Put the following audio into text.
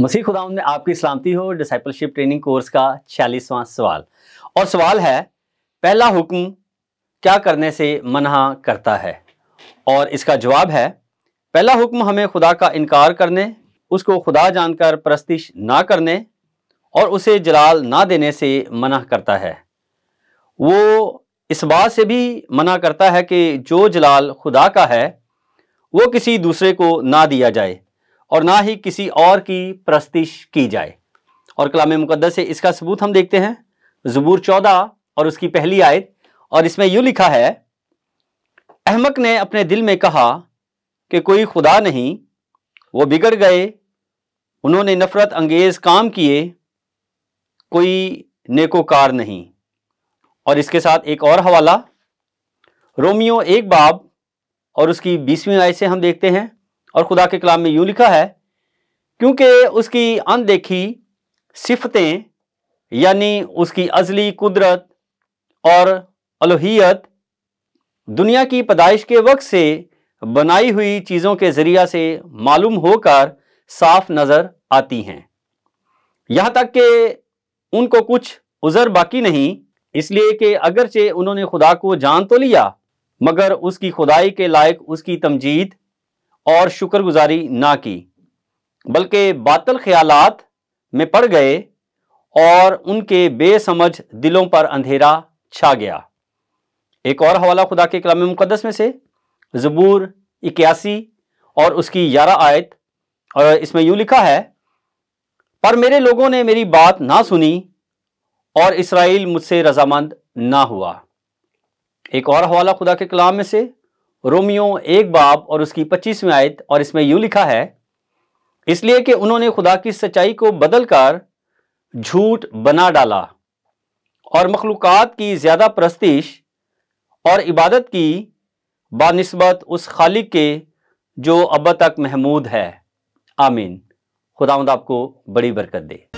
मसीह खुदा में आपकी सलामती हो डिसाइपलशिप ट्रेनिंग कोर्स का छियालीसवां सवाल और सवाल है पहला हुक्म क्या करने से मना करता है और इसका जवाब है पहला हुक्म हमें खुदा का इनकार करने उसको खुदा जानकर प्रस्तिश ना करने और उसे जलाल ना देने से मना करता है वो इस बात से भी मना करता है कि जो जलाल खुदा का है वो किसी दूसरे को ना दिया जाए और ना ही किसी और की प्रस्तिश की जाए और कलाम मुकदस से इसका सबूत हम देखते हैं जबूर चौदह और उसकी पहली आयत और इसमें यू लिखा है अहमक ने अपने दिल में कहा कि कोई खुदा नहीं वो बिगड़ गए उन्होंने नफ़रत अंगेज़ काम किए कोई नेकोकार नहीं और इसके साथ एक और हवाला रोमियो एक बाब और उसकी बीसवीं आय से हम देखते हैं और खुदा के कलाम में यूं लिखा है क्योंकि उसकी अनदेखी सिफतें यानी उसकी अजली कुदरत और अलोहियत दुनिया की पैदाइश के वक्त से बनाई हुई चीज़ों के ज़रिया से मालूम होकर साफ नज़र आती हैं यहाँ तक कि उनको कुछ उज़र बाकी नहीं इसलिए कि अगरचे उन्होंने खुदा को जान तो लिया मगर उसकी खुदाई के लायक उसकी तमजीद और शुक्रगुजारी ना की बल्कि बातल ख्यालात में पड़ गए और उनके बेसमझ दिलों पर अंधेरा छा गया एक और हवाला खुदा के कलाम मुकदस में से ज़बूर इक्यासी और उसकी ग्यारह आयत और इसमें यूं लिखा है पर मेरे लोगों ने मेरी बात ना सुनी और इसराइल मुझसे रजामंद ना हुआ एक और हवाला खुदा के कलाम में से रोमियो एक बाब और उसकी पच्चीसवीं आयत और इसमें यूं लिखा है इसलिए कि उन्होंने खुदा की सच्चाई को बदलकर झूठ बना डाला और मखलूक की ज़्यादा प्रस्तिश और इबादत की बानस्बत उस खालिक के जो अब तक महमूद है आमीन खुदावंद आपको बड़ी बरकत दे